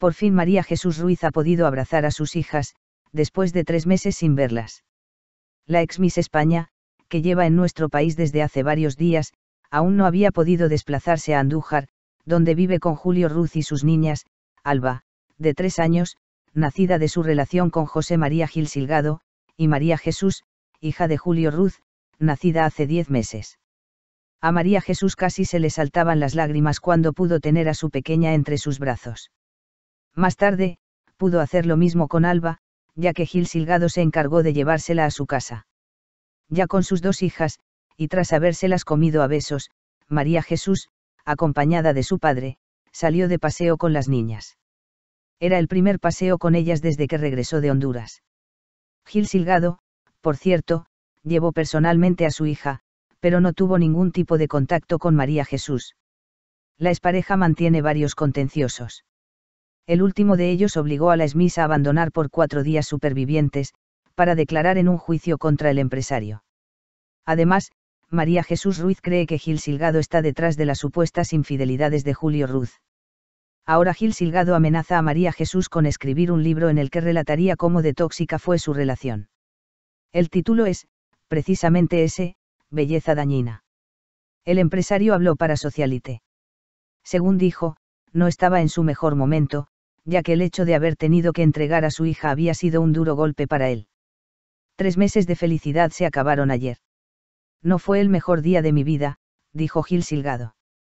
Por fin María Jesús Ruiz ha podido abrazar a sus hijas, después de tres meses sin verlas. La ex Miss España, que lleva en nuestro país desde hace varios días, aún no había podido desplazarse a Andújar, donde vive con Julio Ruz y sus niñas, Alba, de tres años, nacida de su relación con José María Gil Silgado, y María Jesús, hija de Julio Ruz, nacida hace diez meses. A María Jesús casi se le saltaban las lágrimas cuando pudo tener a su pequeña entre sus brazos. Más tarde, pudo hacer lo mismo con Alba, ya que Gil Silgado se encargó de llevársela a su casa. Ya con sus dos hijas, y tras habérselas comido a besos, María Jesús, acompañada de su padre, salió de paseo con las niñas. Era el primer paseo con ellas desde que regresó de Honduras. Gil Silgado, por cierto, llevó personalmente a su hija, pero no tuvo ningún tipo de contacto con María Jesús. La expareja mantiene varios contenciosos el último de ellos obligó a la Smith a abandonar por cuatro días supervivientes, para declarar en un juicio contra el empresario. Además, María Jesús Ruiz cree que Gil Silgado está detrás de las supuestas infidelidades de Julio Ruiz. Ahora Gil Silgado amenaza a María Jesús con escribir un libro en el que relataría cómo de tóxica fue su relación. El título es, precisamente ese, Belleza dañina. El empresario habló para Socialite. Según dijo, no estaba en su mejor momento, ya que el hecho de haber tenido que entregar a su hija había sido un duro golpe para él. Tres meses de felicidad se acabaron ayer. No fue el mejor día de mi vida, dijo Gil Silgado.